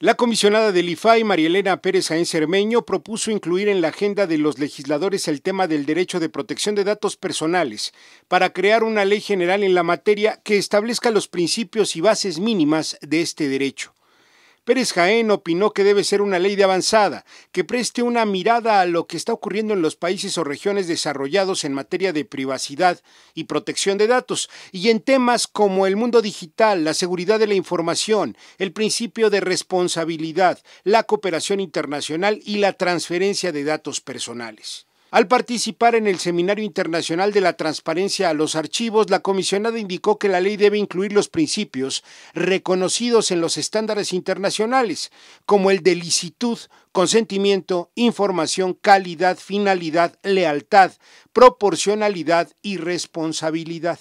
La comisionada del IFAI, Marielena Pérez Sáenz Cermeño, propuso incluir en la agenda de los legisladores el tema del derecho de protección de datos personales para crear una ley general en la materia que establezca los principios y bases mínimas de este derecho. Pérez Jaén opinó que debe ser una ley de avanzada, que preste una mirada a lo que está ocurriendo en los países o regiones desarrollados en materia de privacidad y protección de datos, y en temas como el mundo digital, la seguridad de la información, el principio de responsabilidad, la cooperación internacional y la transferencia de datos personales. Al participar en el Seminario Internacional de la Transparencia a los Archivos, la comisionada indicó que la ley debe incluir los principios reconocidos en los estándares internacionales, como el de licitud, consentimiento, información, calidad, finalidad, lealtad, proporcionalidad y responsabilidad.